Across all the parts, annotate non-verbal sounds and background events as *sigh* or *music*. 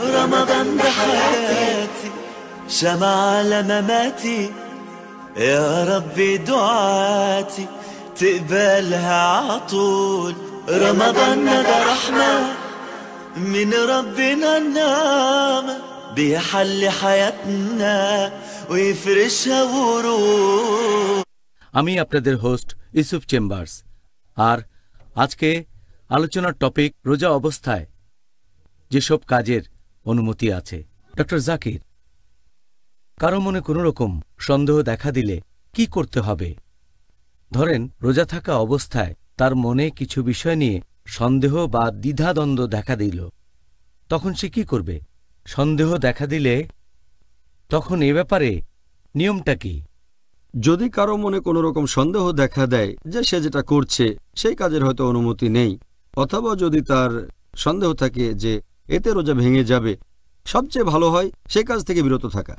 رمضان بحياتي شمع على مماتي يا ربي دعاتي تقبلها عطول رمضان ده رحمة من ربنا النعمه بيحل حياتنا ويفرشها غروب আমি আপনাদের host Yusuf chambers আর আজকে আলোচনার টপিক রোজা অবস্থায় যেসব কাজের অনুমতি আছে ডক্টর জাকির কারো মনে কোনো রকম সন্দেহ দেখা দিলে কি করতে হবে ধরেন রোজা থাকা অবস্থায় তার মনে কিছু বিষয় নিয়ে সন্দেহ বা দ্বিধাদ্বন্দ্ব দেখা দিল তখন সে কি করবে সন্দেহ দেখা দিলে তখন এ ব্যাপারে নিয়মটা কি যদি কারো মনে কোনো রকম সন্দেহ দেখা দেয় যে সে যেটা করছে সেই কাজের হয়তো অনুমতি নেই অথবা যদি তার সন্দেহ থাকে যে এতে রোজা ভেঙে যাবে সবচেয়ে ভালো হয় সেই কাজ থেকে বিরত থাকা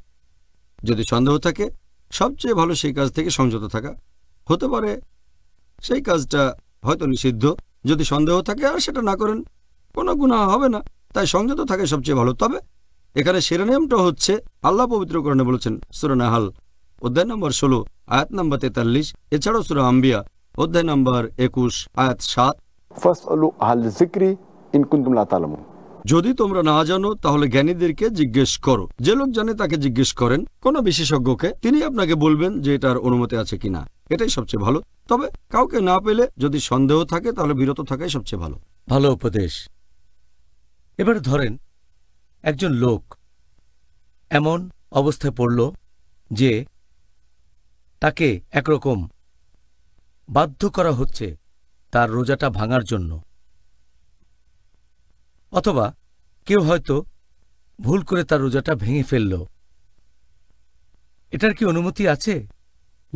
যদি সন্দেহ থাকে সবচেয়ে ভালো সেই কাজ থেকে সংযত থাকা হতে পারে সেই কাজটা হয়তো নিষিদ্ধ যদি সন্দেহ থাকে আর সেটা না করেন কোনো গুণা হবে না তাই সংযত থাকে সবচেয়ে ভালো তবে এখানে শিরোনামটা হচ্ছে আল্লাহ পবিত্রকরণে বলেছেন সুরনাহাল অধ্যায় নম্বর ষোলো আয়াত নম্বর তেতাল্লিশ এছাড়াও সুরা আম্বিয়া অধ্যায় নম্বর একুশ আয়াত সাত যদি তোমরা না জানো তাহলে জ্ঞানীদেরকে জিজ্ঞেস করো যে লোক জানে তাকে জিজ্ঞেস করেন কোন বিশেষজ্ঞকে তিনি আপনাকে বলবেন যে এটার অনুমতি আছে কিনা এটাই সবচেয়ে ভালো তবে কাউকে না পেলে যদি সন্দেহ থাকে তাহলে বিরত থাকাই সবচেয়ে ভালো ভালো উপদেশ এবার ধরেন একজন লোক এমন অবস্থায় পড়ল যে তাকে একরকম বাধ্য করা হচ্ছে তার রোজাটা ভাঙার জন্য অথবা কেউ হয়তো ভুল করে তার রোজাটা ভেঙে ফেলল এটার কি অনুমতি আছে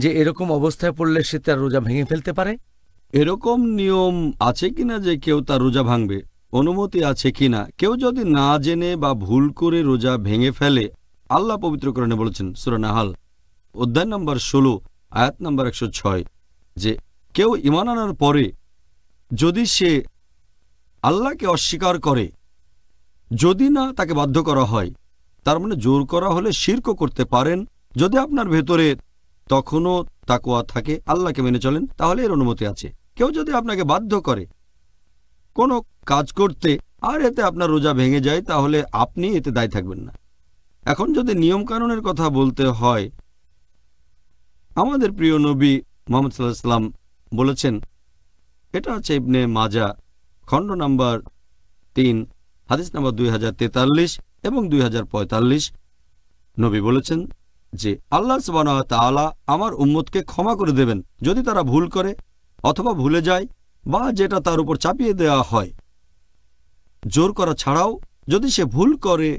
যে এরকম অবস্থায় পড়লে সে তার রোজা ভেঙে ফেলতে পারে এরকম নিয়ম আছে কিনা যে কেউ তার রোজা ভাঙবে অনুমতি আছে কিনা কেউ যদি না জেনে বা ভুল করে রোজা ভেঙে ফেলে আল্লাহ পবিত্রকরণে বলেছেন সুরানাহাল অধ্যায় নম্বর ষোলো আয়াত নম্বর একশো ছয় যে কেউ ইমান আনার পরে যদি সে আল্লাহকে অস্বীকার করে যদি না তাকে বাধ্য করা হয় তার মানে জোর করা হলে শির্ক করতে পারেন যদি আপনার ভেতরে তখনও তাকোয়া থাকে আল্লাহকে মেনে চলেন তাহলে এর অনুমতি আছে কেউ যদি আপনাকে বাধ্য করে কোনো কাজ করতে আর এতে আপনার রোজা ভেঙে যায় তাহলে আপনি এতে দায় থাকবেন না এখন যদি নিয়মকানুনের কথা বলতে হয় আমাদের প্রিয় নবী মোহাম্মদ সাল্লাহ সাল্লাম বলেছেন এটা আছে ইবনে মাজা খণ্ড নাম্বার তিন হাদিস নাম্বার দুই হাজার তেতাল্লিশ এবং দুই নবী বলেছেন যে আল্লাহ সুবাহ তালা আমার উম্মতকে ক্ষমা করে দেবেন যদি তারা ভুল করে অথবা ভুলে যায় বা যেটা তার উপর চাপিয়ে দেওয়া হয় জোর করা ছাড়াও যদি সে ভুল করে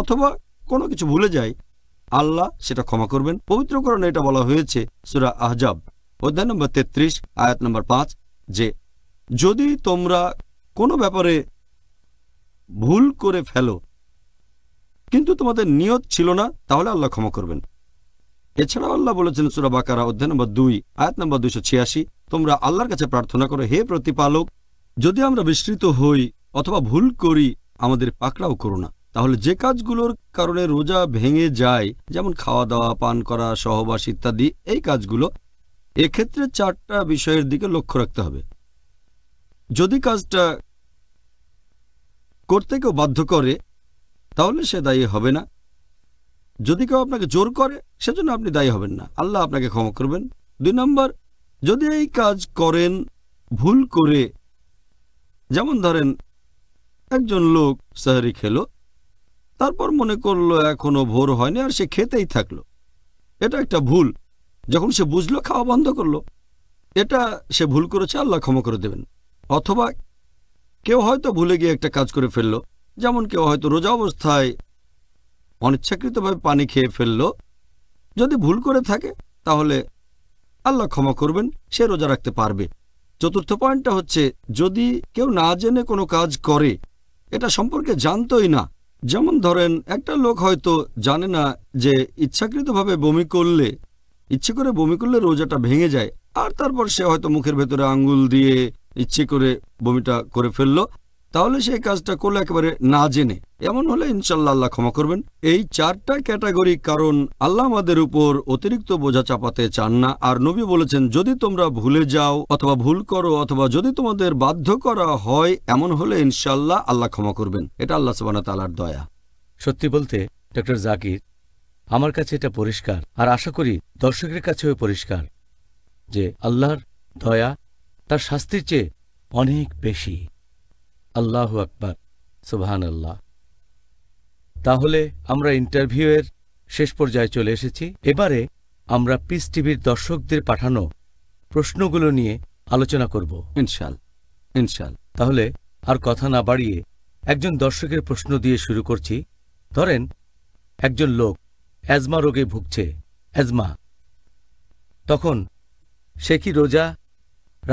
অথবা কোনো কিছু ভুলে যায় আল্লাহ সেটা ক্ষমা করবেন পবিত্রকরণে এটা বলা হয়েছে সুরা আহজাব অধ্যায় নম্বর তেত্রিশ আয়াত নম্বর পাঁচ যে যদি তোমরা কোনো ব্যাপারে ভুল করে ফেলো কিন্তু তোমাদের নিয়ত ছিল না তাহলে আল্লাহ ক্ষমা করবেন এছাড়া আল্লাহ বলেছেন সুরা বাকারা অধ্যায় নম্বর দুই আয়াত নম্বর দুশো ছিয়াশি তোমরা আল্লাহর কাছে প্রার্থনা করো হে প্রতিপালক যদি আমরা বিস্তৃত হই অথবা ভুল করি আমাদের পাকড়াও করো না তাহলে যে কাজগুলোর কারণে রোজা ভেঙে যায় যেমন খাওয়া দাওয়া পান করা সহবাস ইত্যাদি এই কাজগুলো এক্ষেত্রে চারটা বিষয়ের দিকে লক্ষ্য রাখতে হবে যদি কাজটা করতে কেউ বাধ্য করে তাহলে সে দায়ী হবে না যদি কেউ আপনাকে জোর করে সেজন্য আপনি দায়ী হবেন না আল্লাহ আপনাকে ক্ষমা করবেন দুই নম্বর যদি এই কাজ করেন ভুল করে যেমন ধরেন একজন লোক সাহারি খেলো তারপর মনে করলো এখনো ভোর হয়নি আর সে খেতেই থাকলো এটা একটা ভুল যখন সে বুঝলো খাওয়া বন্ধ করলো এটা সে ভুল করেছে আল্লাহ ক্ষমা করে দেবেন অথবা কেউ হয়তো ভুলে গিয়ে একটা কাজ করে ফেললো যেমন কেউ হয়তো রোজা অবস্থায় অনিচ্ছাকৃতভাবে পানি খেয়ে ফেললো যদি ভুল করে থাকে তাহলে আল্লাহ ক্ষমা করবেন সে রোজা রাখতে পারবে চতুর্থ পয়েন্টটা হচ্ছে যদি কেউ না জেনে কোনো কাজ করে এটা সম্পর্কে জানতই না যেমন ধরেন একটা লোক হয়তো জানে না যে ইচ্ছাকৃতভাবে বমি করলে ইচ্ছে করে বমি করলে রোজাটা ভেঙে যায় আর তারপর সে হয়তো মুখের ভেতরে আঙ্গুল দিয়ে ইচ্ছে করে বমিটা করে ফেললো তাহলে সেই কাজটা করলে একেবারে না জেনে এমন হলে ইনশাল্লাহ আল্লাহ ক্ষমা করবেন এই চারটা ক্যাটাগরি কারণ আল্লাহ আমাদের উপর অতিরিক্ত বোঝা চাপাতে চান না আর নবী বলেছেন যদি তোমরা ভুলে যাও অথবা ভুল করো অথবা যদি তোমাদের বাধ্য করা হয় এমন হলে ইনশাল্লাহ আল্লাহ ক্ষমা করবেন এটা আল্লাহ সাবানা তালার দয়া সত্যি বলতে ডক্টর জাকির আমার কাছে এটা পরিষ্কার আর আশা করি দর্শকের কাছেও পরিষ্কার যে আল্লাহর দয়া তার শাস্তির চেয়ে অনেক বেশি আল্লাহ আকবর সুবহান আল্লাহ তাহলে আমরা ইন্টারভিউয়ের শেষ পর্যায়ে চলে এসেছি এবারে আমরা পিস টিভির দর্শকদের পাঠানো প্রশ্নগুলো নিয়ে আলোচনা করব ইনশাল ইনশাল তাহলে আর কথা না বাড়িয়ে একজন দর্শকের প্রশ্ন দিয়ে শুরু করছি ধরেন একজন লোক অ্যাজমা রোগে ভুগছে অ্যাজমা তখন সে কি রোজা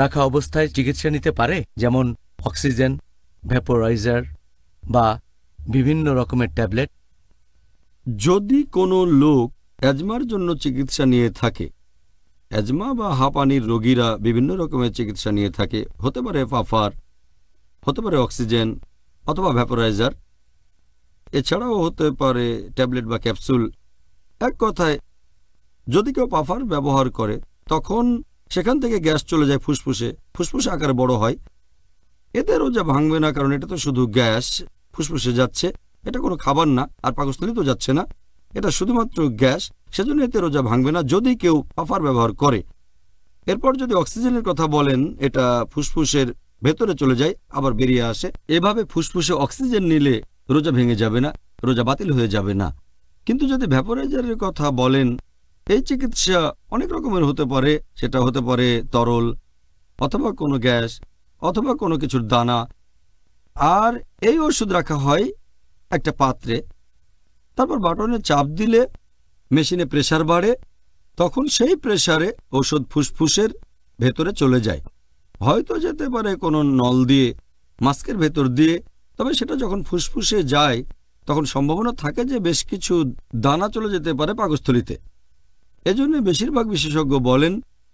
রাখা অবস্থায় চিকিৎসা নিতে পারে যেমন অক্সিজেন ভ্যাপোরাইজার বা বিভিন্ন রকমের ট্যাবলেট যদি কোনো লোক অ্যাজমার জন্য চিকিৎসা নিয়ে থাকে অ্যাজমা বা হাঁপানির রোগীরা বিভিন্ন রকমের চিকিৎসা নিয়ে থাকে হতে পারে পাফার হতে পারে অক্সিজেন অথবা ভ্যাপোরাইজার এছাড়াও হতে পারে ট্যাবলেট বা ক্যাপসুল এক কথায় যদি কেউ পাফার ব্যবহার করে তখন সেখান থেকে গ্যাস চলে যায় ফুসফুসে ফুসফুসে আকারে বড় হয় এতে রোজা ভাঙবে না কারণ এটা তো শুধু গ্যাস ফুসফুসে যাচ্ছে এটা কোনো খাবার না আর পাকস্থলি তো যাচ্ছে না এটা শুধুমাত্র গ্যাস সেজন্য এতে রোজা ভাঙবে না যদি কেউ পাফার ব্যবহার করে এরপর যদি অক্সিজেনের কথা বলেন এটা ফুসফুসের ভেতরে চলে যায় আবার বেরিয়ে আসে এভাবে ফুসফুসে অক্সিজেন নিলে রোজা ভেঙে যাবে না রোজা বাতিল হয়ে যাবে না কিন্তু যদি ভ্যাপোরাইজারের কথা বলেন এই চিকিৎসা অনেক রকমের হতে পারে সেটা হতে পারে তরল অথবা কোনো গ্যাস অথবা কোনো কিছুর দানা আর এই ওষুধ রাখা হয় একটা পাত্রে তারপর বাটনে চাপ দিলে মেশিনে প্রেশার বাড়ে তখন সেই প্রেশারে ওষুধ ফুসফুসের ভেতরে চলে যায় হয়তো যেতে পারে কোনো নল দিয়ে মাস্কের ভেতর দিয়ে তবে সেটা যখন ফুসফুসে যায় তখন সম্ভাবনা থাকে যে বেশ কিছু দানা চলে যেতে পারে পাকস্থলিতে এজন্য বেশিরভাগ বিশেষজ্ঞ বলেন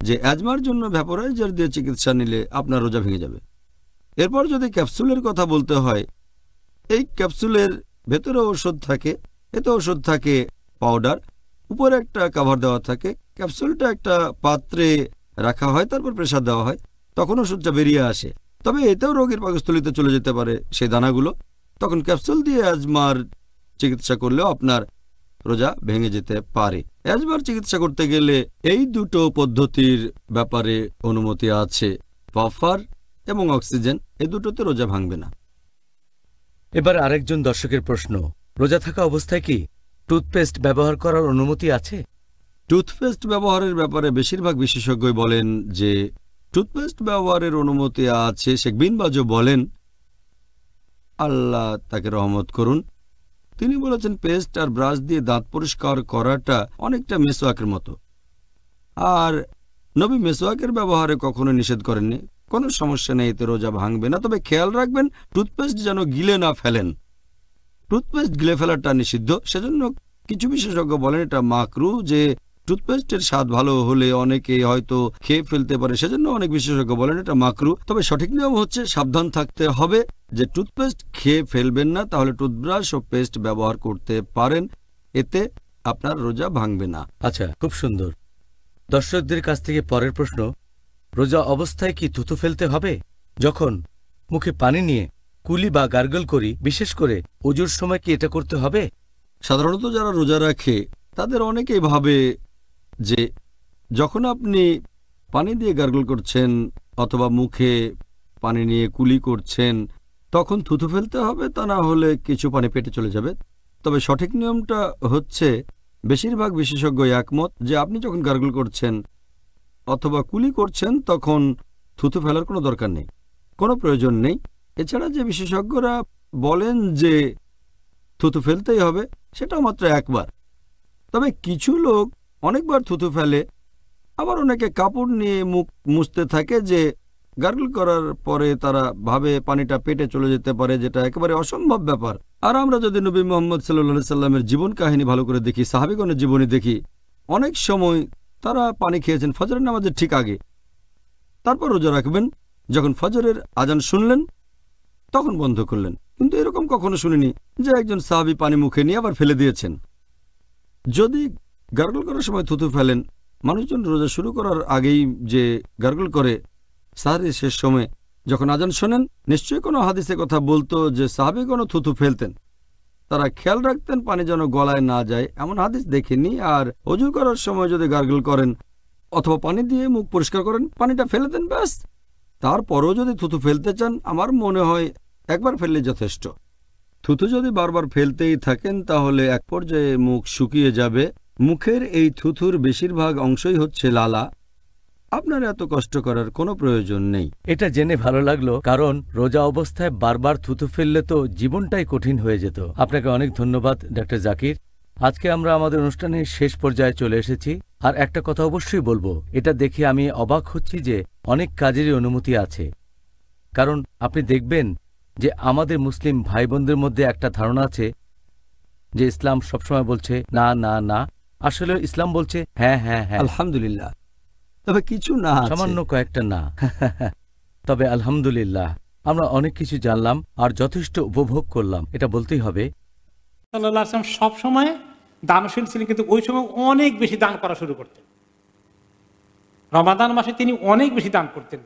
যে অ্যাজমার জন্য ভ্যাপোরাইজার দিয়ে চিকিৎসা নিলে আপনার রোজা ভেঙে যাবে এরপর যদি ক্যাপসুলের কথা বলতে হয় এই ক্যাপসুলের ভেতরে ওষুধ থাকে এতে ওষুধ থাকে পাউডার উপরে একটা কাভার দেওয়া থাকে ক্যাপসুলটা একটা পাত্রে রাখা হয় তারপর প্রেশার দেওয়া হয় তখন ওষুধটা বেরিয়ে আসে তবে এতেও রোগীর পাকস্থলিতে চলে যেতে পারে সেই দানাগুলো তখন ক্যাপসুল দিয়ে অ্যাজমার চিকিৎসা করলেও আপনার রোজা ভেঙে যেতে পারে অ্যাজমার চিকিৎসা করতে গেলে এই দুটো পদ্ধতির ব্যাপারে অনুমতি আছে পাফার এবং অক্সিজেন এ দুটোতে রোজা ভাঙবে না এবার আরেকজন দর্শকের প্রশ্ন রোজা থাকা অবস্থায় কি টুথপেস্ট ব্যবহার করার অনুমতি আছে টুথপেস্ট ব্যবহারের ব্যাপারে বেশিরভাগ বিশেষজ্ঞই বলেন যে টুথপেস্ট ব্যবহারের অনুমতি আছে শেখ বিনবাজও বলেন আল্লাহ তাকে রহমত করুন তিনি বলেছেন পেস্ট আর ব্রাশ দিয়ে দাঁত পরিষ্কার করাটা অনেকটা মেসোয়াকের মতো আর নবী মেসোয়াকের ব্যবহারে কখনো নিষেধ করেননি কোনো সমস্যা নেই এতে রোজা ভাঙবে না তবে খেয়াল রাখবেন টুথপেস্ট যেন গিলে না ফেলেন টুথপেস্ট গিলে ফেলাটা নিষিদ্ধ সেজন্য কিছু বিশেষজ্ঞ বলেন এটা মাকরু যে টুথপেস্টের স্বাদ ভালো হলে অনেকে হয়তো খেয়ে ফেলতে পারে সেজন্য অনেক বিশেষজ্ঞ বলেন এটা মাকরু তবে সঠিক নিয়ম হচ্ছে সাবধান থাকতে হবে যে টুথপেস্ট খেয়ে ফেলবেন না তাহলে টুথব্রাশ ও পেস্ট ব্যবহার করতে পারেন এতে আপনার রোজা ভাঙবে না আচ্ছা খুব সুন্দর দর্শকদের কাছ থেকে পরের প্রশ্ন রোজা অবস্থায় কি থুতু ফেলতে হবে যখন মুখে পানি নিয়ে কুলি বা গার্গল করি বিশেষ করে ওজুর সময় কি এটা করতে হবে সাধারণত যারা রোজা রাখে তাদের অনেকেই ভাবে যে যখন আপনি পানি দিয়ে গার্গল করছেন অথবা মুখে পানি নিয়ে কুলি করছেন তখন থুথু ফেলতে হবে তা না হলে কিছু পানি পেটে চলে যাবে তবে সঠিক নিয়মটা হচ্ছে বেশিরভাগ বিশেষজ্ঞ একমত যে আপনি যখন গার্গল করছেন অথবা কুলি করছেন তখন থুথু ফেলার কোনো দরকার নেই কোনো প্রয়োজন নেই এছাড়া যে বিশেষজ্ঞরা বলেন যে থুতু ফেলতেই হবে সেটাও মাত্র একবার তবে কিছু লোক অনেকবার থুতু ফেলে আবার অনেকে কাপড় নিয়ে মুখ মুছতে থাকে যে গার্গল করার পরে তারা ভাবে পানিটা পেটে চলে যেতে পারে যেটা একেবারে অসম্ভব ব্যাপার আর আমরা যদি নবী মোহাম্মদ সাল্লি সাল্লামের জীবন কাহিনী ভালো করে দেখি সাহাবিগণের জীবনী দেখি অনেক সময় তারা পানি খেয়েছেন ফজরের নামাজের ঠিক আগে তারপর রোজা রাখবেন যখন ফজরের আজান শুনলেন তখন বন্ধ করলেন কিন্তু এরকম কখনো শুনিনি যে একজন সাহাবি পানি মুখে নিয়ে আবার ফেলে দিয়েছেন যদি গার্গল করার সময় থুতু ফেলেন মানুষজন রোজা শুরু করার আগেই যে গার্গল করে সাহারি শেষ সময়ে যখন আজান শোনেন নিশ্চয়ই কোনো হাদিসে কথা বলতো যে সাহাবি কোনো থুতু ফেলতেন তারা খেয়াল রাখতেন পানি যেন গলায় না যায় এমন হাদিস দেখেনি আর অজু করার সময় যদি গার্গল করেন অথবা পানি দিয়ে মুখ পরিষ্কার করেন পানিটা ফেলে দেন ব্যাস তারপরও যদি থুতু ফেলতে চান আমার মনে হয় একবার ফেললে যথেষ্ট থুতু যদি বারবার ফেলতেই থাকেন তাহলে এক পর্যায়ে মুখ শুকিয়ে যাবে মুখের এই থুথুর বেশিরভাগ অংশই হচ্ছে লালা আপনার এত কষ্ট করার কোনো প্রয়োজন নেই এটা জেনে ভালো লাগলো কারণ রোজা অবস্থায় বারবার থুতু ফেললে তো জীবনটাই কঠিন হয়ে যেত আপনাকে অনেক ধন্যবাদ ডাক্তার জাকির আজকে আমরা আমাদের অনুষ্ঠানের শেষ পর্যায়ে চলে এসেছি আর একটা কথা অবশ্যই বলবো এটা দেখে আমি অবাক হচ্ছি যে অনেক কাজেরই অনুমতি আছে কারণ আপনি দেখবেন যে আমাদের মুসলিম ভাই বোনদের মধ্যে একটা ধারণা আছে যে ইসলাম সবসময় বলছে না না না আসলে ইসলাম বলছে হ্যাঁ হ্যাঁ হ্যাঁ আলহামদুলিল্লাহ তবে কিছু না সামান্য কয়েকটা না *laughs* তবে আলহামদুলিল্লাহ আমরা অনেক কিছু জানলাম আর যথেষ্ট উপভোগ করলাম এটা বলতেই হবে সব সময় দানশীল ছিলেন কিন্তু ওই সময় অনেক বেশি দান করা শুরু করতেন রমাদান মাসে তিনি অনেক বেশি দান করতেন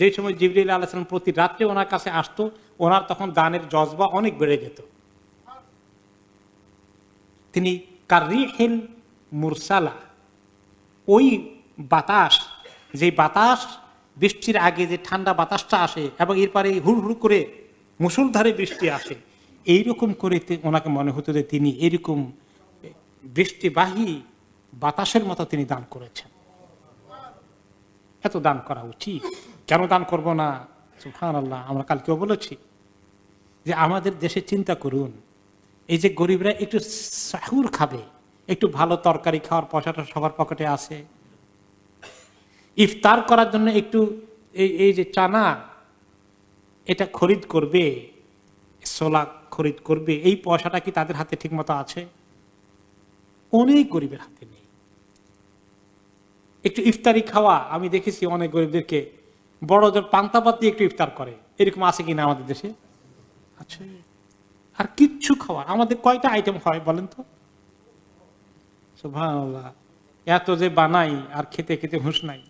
যে সময় জিবরিল আলাহাম প্রতি রাত্রে ওনার কাছে আসতো ওনার তখন দানের জজবা অনেক বেড়ে যেত তিনি কার মুরসালা ওই বাতাস যে বাতাস বৃষ্টির আগে যে ঠান্ডা বাতাসটা আসে এবং এরপরে হুড় হুড় করে মুসুলধারে বৃষ্টি আসে এইরকম করে ওনাকে মনে হতো যে তিনি এরকম বৃষ্টিবাহী বাতাসের মতো তিনি দান করেছেন এত দান করা উচিত কেন দান করব না সুফান আল্লাহ আমরা কালকেও বলেছি যে আমাদের দেশে চিন্তা করুন এই যে গরিবরা একটু সাহুর খাবে একটু ভালো তরকারি খাওয়ার পয়সাটা সবার পকেটে আছে ইফতার করার জন্য একটু এই এই যে চানা এটা খরিদ করবে সোলা খরিদ করবে এই পয়সাটা কি তাদের হাতে ঠিকমতো আছে অনেক গরিবের হাতে নেই একটু ইফতারি খাওয়া আমি দেখেছি অনেক গরিবদেরকে বড় জোর পান্তাপাত দিয়ে একটু ইফতার করে এরকম আছে কিনা আমাদের দেশে আচ্ছা আর কিচ্ছু খাওয়ার আমাদের কয়টা আইটেম হয় বলেন তো এত যে বানাই আর খেতে খেতে হুঁশ নাই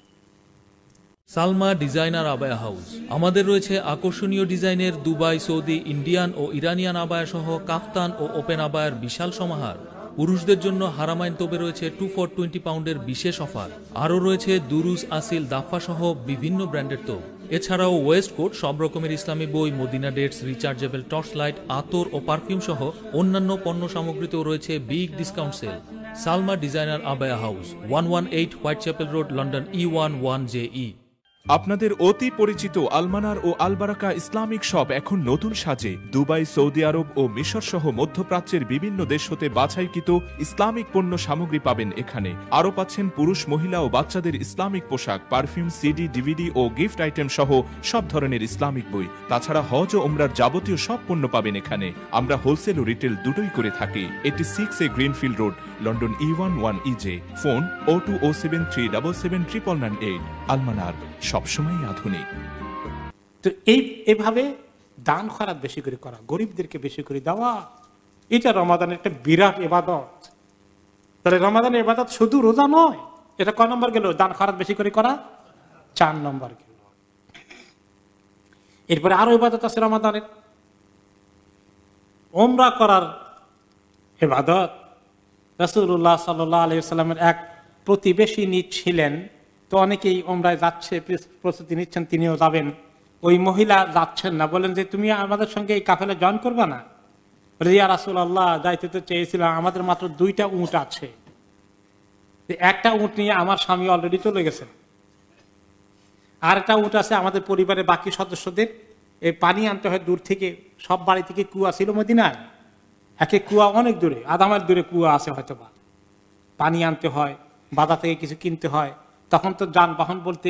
সালমা ডিজাইনার আবায়া হাউস আমাদের রয়েছে আকর্ষণীয় ডিজাইনের দুবাই সৌদি ইন্ডিয়ান ও ইরানিয়ান আবায়া সহ কাফতান ও ওপেন আবায়ার বিশাল সমাহার পুরুষদের জন্য হারামাইন তোপে রয়েছে টু ফর টোয়েন্টি পাউন্ডের বিশেষ অফার আরও রয়েছে দুরুজ আসিল দাফা সহ বিভিন্ন ব্র্যান্ডের তোপ এছাড়াও ওয়েস্ট কোট সব রকমের ইসলামী বই Medina dates rechargeable torch light আতর ও পারফিউম সহ অন্যান্য পণ্য সামগ্রীতেও রয়েছে big discount sale Salma Designer Abaya House, 118 Whitechapel Road, London E11JE. আপনাদের অতি পরিচিত আলমানার ও আলবারাকা ইসলামিক শপ এখন নতুন সাজে দুবাই সৌদি আরব ও মিশর সহ মধ্যপ্রাচ্যের বিভিন্ন দেশ হতে বাছাইকৃত ইসলামিক পণ্য সামগ্রী পাবেন এখানে আরও পাচ্ছেন পুরুষ মহিলা ও বাচ্চাদের ইসলামিক পোশাক পারফিউম সিডি ডিভিডি ও গিফট আইটেম সহ সব ধরনের ইসলামিক বই তাছাড়া হজ ও ওমরার যাবতীয় সব পণ্য পাবেন এখানে আমরা হোলসেল ও রিটেল দুটোই করে থাকি এটি six A Greenfield road London E one one EJ phone O two O seven three double seven triple nine eight আলমানার সবসময় আধুনিক তো এই এভাবে দান খরাত বেশি করে করা গরিবদেরকে বেশি করে দেওয়া এটা রমাদানের একটা বিরাট এবাদত তাহলে রমাদানের এবাদত শুধু রোজা নয় এটা ক নম্বর গেল দান খরাত বেশি করে করা চার নম্বর গেল এরপরে আরো এবাদত আছে রমাদানের ওমরা করার এবাদত রসুল্লাহ সাল্লাহ আলিয়া সাল্লামের এক প্রতিবেশিনী ছিলেন তো অনেকেই ওমরায় যাচ্ছে প্রস্তুতি নিচ্ছেন তিনিও যাবেন ওই মহিলা যাচ্ছেন না বলেন যে তুমি আমাদের সঙ্গে এই কাফেলে জয়েন করবে না রিয়া রাসুল আল্লাহ যাইতে তো চেয়েছিলাম আমাদের মাত্র দুইটা উঁট আছে একটা উঁট নিয়ে আমার স্বামী অলরেডি চলে গেছেন আর একটা উঁট আছে আমাদের পরিবারের বাকি সদস্যদের এই পানি আনতে হয় দূর থেকে সব বাড়ি থেকে কুয়া ছিল মদিনার একে কুয়া অনেক দূরে আধা দূরে কুয়া আছে হয়তো বা পানি আনতে হয় বাদা থেকে কিছু কিনতে হয় তখন তো যানবাহন বলতে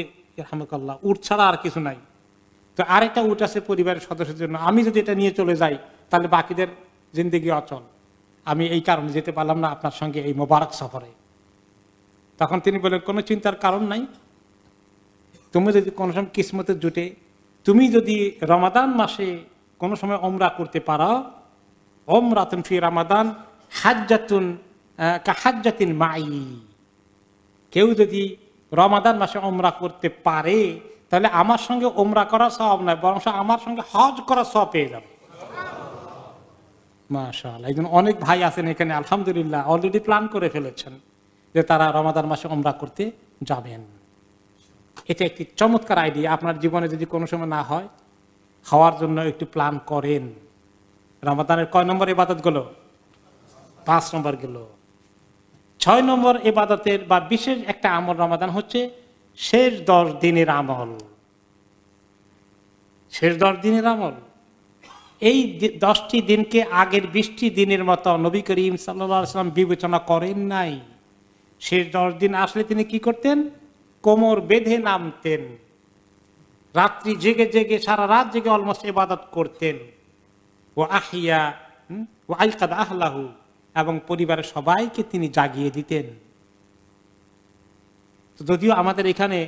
হামকাল্লাহ উঠ ছাড়া আর কিছু নাই তো আরেকটা উঠ আছে পরিবারের সদস্যের জন্য আমি যদি এটা নিয়ে চলে যাই তাহলে বাকিদের জিন্দগি অচল আমি এই কারণে যেতে পারলাম না আপনার সঙ্গে এই মোবারক সফরে তখন তিনি বলেন কোনো চিন্তার কারণ নাই তুমি যদি কোনো সময় কিসমতে জুটে তুমি যদি রমাদান মাসে কোনো সময় ওমরা করতে পারো ওমরাতুন ফি রমাদান হাজ্জাতুন হাজ্জাতিন মাই কেউ যদি রমাদান মাসে ওমরা করতে পারে তাহলে আমার সঙ্গে ওমরা করা সব নয় বরং আমার সঙ্গে হজ করা সব পেয়ে যাবে মাসাল একজন অনেক ভাই আছেন এখানে আলহামদুলিল্লাহ অলরেডি প্ল্যান করে ফেলেছেন যে তারা রমাদান মাসে ওমরা করতে যাবেন এটা একটি চমৎকার আইডিয়া আপনার জীবনে যদি কোনো সময় না হয় হওয়ার জন্য একটু প্ল্যান করেন রমাদানের কয় নম্বর বাদত গেল পাঁচ নম্বর গেলো ছয় নম্বর এবাদতের বা বিশেষ একটা আমল রমাদান হচ্ছে শেষ দশ দিনের আমল শেষ দশ দিনের আমল এই দশটি দিনকে আগের বিশটি দিনের মতো নবী করিম সাল্লাম বিবেচনা করেন নাই শেষ দশ দিন আসলে তিনি কি করতেন কোমর বেঁধে নামতেন রাত্রি জেগে জেগে সারা রাত জেগে অলমোস্ট ইবাদত করতেন ও আহিয়া ও আইকাদ আহ্লাহু এবং পরিবারের সবাইকে তিনি জাগিয়ে দিতেন যদিও আমাদের এখানে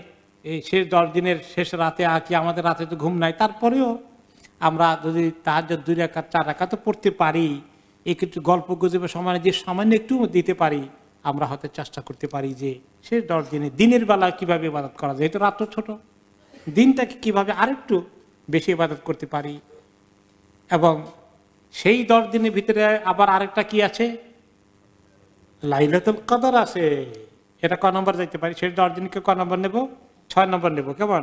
এই শেষ দশ দিনের শেষ রাতে আর কি আমাদের রাতে তো ঘুম নাই তারপরেও আমরা যদি তার দুই রেখা চার রেখা তো পড়তে পারি একটু গল্প গুজবের সময় যে সামান্য একটু দিতে পারি আমরা হয়তো চেষ্টা করতে পারি যে শেষ দশ দিনে দিনের বেলা কিভাবে ইবাদত করা যায় তো রাত্র ছোট দিনটাকে কিভাবে আরেকটু বেশি ইবাদত করতে পারি এবং সেই দশ দিনের ভিতরে আবার আরেকটা কি আছে লাইলাতুল কদর আছে এটা ক নম্বর যাইতে পারি সেই দশ দিনকে ক নম্বর নেব ছয় নম্বর নেব কেমন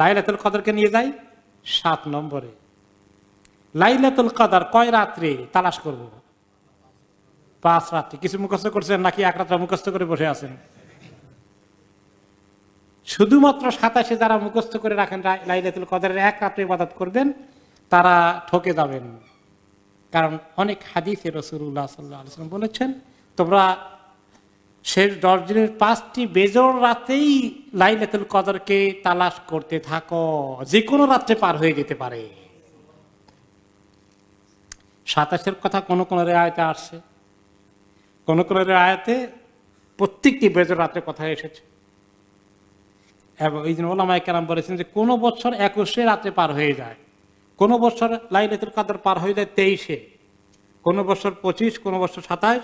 লাইলাতুল কদরকে নিয়ে যাই সাত নম্বরে লাইলাতুল কদর কয় রাত্রে তালাশ করব পাঁচ রাত্রি কিছু মুখস্থ করছেন নাকি এক রাত্রে মুখস্থ করে বসে আছেন শুধুমাত্র সাতাশে যারা মুখস্থ করে রাখেন লাইলাতুল কদরের এক রাত্রে ইবাদত করবেন তারা ঠকে যাবেন কারণ অনেক হাদিফে রসুল্লাহ সাল্লাহ বলেছেন তোমরা শেষ দশ দিনের পাঁচটি বেজর রাতেই লাইলাতুল কদরকে তালাশ করতে থাকো যে কোনো রাত্রে পার হয়ে যেতে পারে সাতাশের কথা কোন কোন রেআতে আসছে কোন কোন রেআতে প্রত্যেকটি বেজর রাতের কথা এসেছে এবং এই জন্য ওলামায় কেরাম বলেছেন যে কোনো বছর একুশে রাতে পার হয়ে যায় কোনো বছর লাইলেতুল কাদার পার হয়ে যায় তেইশে কোনো বছর পঁচিশ কোনো বছর সাতাশ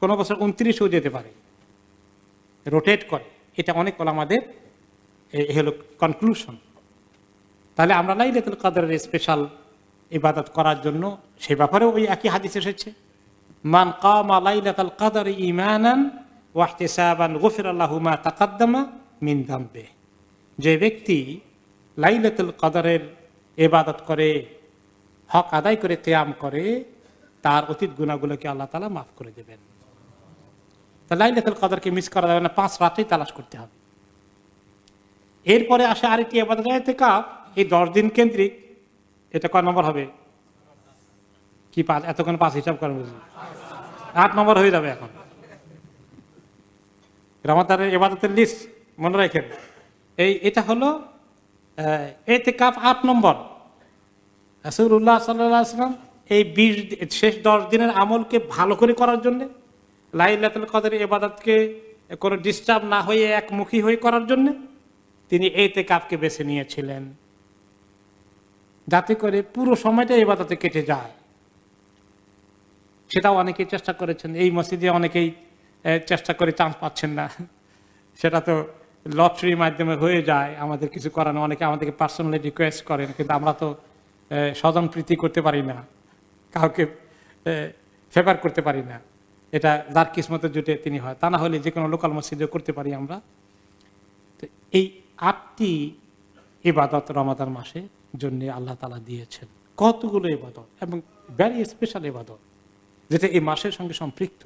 কোনো বছর উনত্রিশেও যেতে পারে রোটেট করে এটা অনেক আমাদের এ হলো কনক্লুশন তাহলে আমরা লাইলেতুল কাদারের স্পেশাল ইবাদত করার জন্য সে ব্যাপারে ওই একই হাদিস এসেছে মান কামা লাইলাতাল কাদার ইমানান ওয়াহতিসাবান গফির মা তাকাদ্দামা মিন দাম্বে যে ব্যক্তি লাইলাতুল কাদারের এবাদত করে হক আদায় করে তেয়াম করে তার অতীত গুণাগুলোকে আল্লাহ তালা মাফ করে দেবেন লাইলাতুল কদরকে মিস করা যাবে না পাঁচ রাতেই তালাশ করতে হবে এরপরে আসে আরেকটি এবাদত কাপ এই দশ দিন কেন্দ্রিক এটা কয় নম্বর হবে কি পাঁচ এতক্ষণ পাঁচ হিসাব করেন বুঝলি আট নম্বর হয়ে যাবে এখন রামাতারের এবাদতের লিস্ট মনে রাখেন এই এটা হলো এতেকাফ আট নম্বর রাসুল্লাহ সাল্লাম এই বিশ শেষ দশ দিনের আমলকে ভালো করে করার জন্যে লাইলাতুল কদের এবাদতকে কোনো ডিস্টার্ব না হয়ে একমুখী হয়ে করার জন্যে তিনি এতেকাফকে বেছে নিয়েছিলেন যাতে করে পুরো সময়টা এবাদতে কেটে যায় সেটাও অনেকেই চেষ্টা করেছেন এই মসজিদে অনেকেই চেষ্টা করে চান্স পাচ্ছেন না সেটা তো লটারির মাধ্যমে হয়ে যায় আমাদের কিছু করানো অনেকে আমাদেরকে পার্সোনালি রিকোয়েস্ট করেন কিন্তু আমরা তো স্বজন প্রীতি করতে পারি না কাউকে ফেভার করতে পারি না এটা যার কিসমতে জুটে তিনি হয় তা না হলে যে কোনো লোকাল মসজিদে করতে পারি আমরা তো এই আটটি ইবাদত রমাদান মাসে জন্যে আল্লাহ তালা দিয়েছেন কতগুলো ইবাদত এবং ভ্যারি স্পেশাল ইবাদত যেটা এই মাসের সঙ্গে সম্পৃক্ত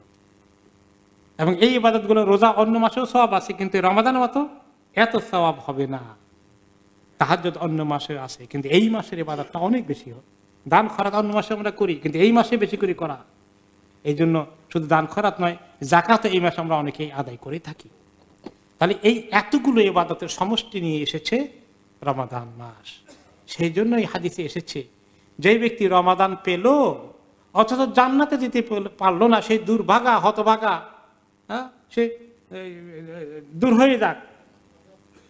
এবং এই ইবাদতগুলো রোজা অন্য মাসেও সবাব আছে কিন্তু রমাদানের মতো এত সবাব হবে না তাহাজ অন্য মাসে আসে কিন্তু এই মাসের ইবাদতটা অনেক বেশি হয় দান খরাত অন্য মাসে আমরা করি কিন্তু এই মাসে বেশি করে করা এই জন্য শুধু দান খরাত নয় জাকাত এই মাসে আমরা অনেকেই আদায় করে থাকি তাহলে এই এতগুলো ইবাদতের সমষ্টি নিয়ে এসেছে রমাদান মাস সেই জন্যই হাদিসে এসেছে যে ব্যক্তি রমাদান পেল অথচ জান্নাতে যেতে পারলো না সেই দুর্ভাগা হতভাগা হ্যাঁ? সে দূর হয়ে যাক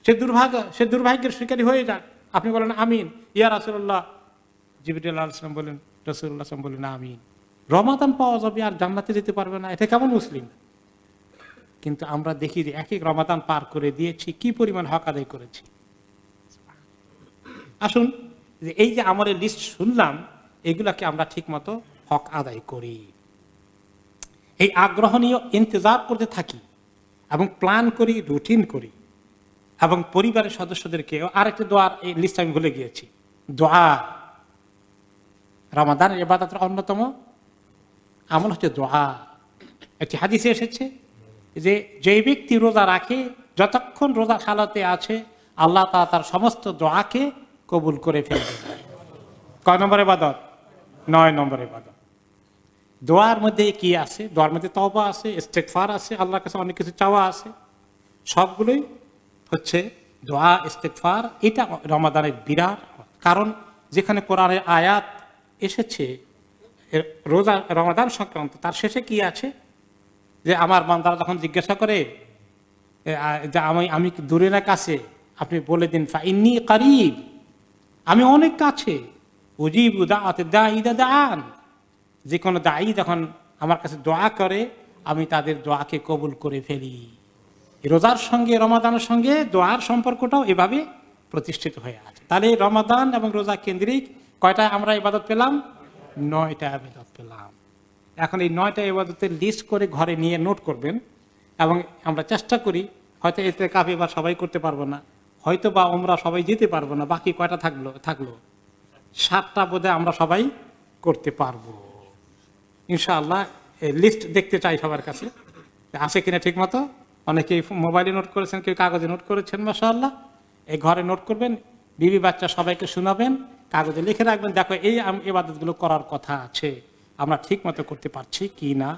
সে দুর্ভাগ্য সে দুর্ভাগ্যের শিকারী হয়ে যাক আপনি বলেন আমিন ইয়া রাসুল্লাহ জিবির বলেন রসুল্লাহ বলেন আমিন রমাদান পাওয়া যাবে আর জান্নাতে যেতে পারবে না এটা কেমন মুসলিম কিন্তু আমরা দেখি যে এক এক রমাদান পার করে দিয়েছি কি পরিমাণ হক আদায় করেছি আসুন যে এই যে আমার লিস্ট শুনলাম এগুলাকে আমরা ঠিক মতো হক আদায় করি এই আগ্রহ নিয়ে ইন্তজার করতে থাকি এবং প্ল্যান করি রুটিন করি এবং পরিবারের সদস্যদেরকেও আরেকটি দোয়ার এই লিস্ট আমি ভুলে গিয়েছি দোয়া রামাদানের এবাদতের অন্যতম আমল হচ্ছে দোয়া একটি হাদিসে এসেছে যে যে ব্যক্তি রোজা রাখে যতক্ষণ রোজা খালাতে আছে আল্লাহ তা তার সমস্ত দোয়াকে কবুল করে ফেলবে কয় নম্বর এবাদত নয় নম্বর এবাদত দোয়ার মধ্যে কি আছে দোয়ার মধ্যে তবা আছে ফার আছে আল্লাহর কাছে অনেক কিছু চাওয়া আছে সবগুলোই হচ্ছে দোয়া ফার এটা রমাদানের বিরাট কারণ যেখানে কোরআনের আয়াত এসেছে রোজা রমাদান সংক্রান্ত তার শেষে কি আছে যে আমার মান্দারা যখন জিজ্ঞাসা করে যে আমি আমি দূরে না কাছে আপনি বলে দিন ইনি কারিব আমি অনেক কাছে উজিব উদা দা ইদা দান যে কোনো দায়ী যখন আমার কাছে দোয়া করে আমি তাদের দোয়াকে কবুল করে ফেলি রোজার সঙ্গে রমাদানের সঙ্গে দোয়ার সম্পর্কটাও এভাবে প্রতিষ্ঠিত হয়ে আছে তাহলে রমাদান এবং রোজা কেন্দ্রিক কয়টা আমরা ইবাদত পেলাম নয়টা ইবাদত পেলাম এখন এই নয়টা ইবাদতের লিস্ট করে ঘরে নিয়ে নোট করবেন এবং আমরা চেষ্টা করি হয়তো এতে কাপ এবার সবাই করতে পারবো না হয়তো বা আমরা সবাই যেতে পারবো না বাকি কয়টা থাকলো থাকলো সাতটা বোধহয় আমরা সবাই করতে পারবো ইনশাআল্লাহ লিস্ট দেখতে চাই সবার কাছে আসে কিনা ঠিক মতো অনেকেই মোবাইলে নোট করেছেন কেউ কাগজে নোট করেছেন মাসাল্লাহ এই ঘরে নোট করবেন বিবি বাচ্চা সবাইকে শোনাবেন কাগজে লিখে রাখবেন দেখো এই এবাদতগুলো করার কথা আছে আমরা ঠিক মতো করতে পারছি কি না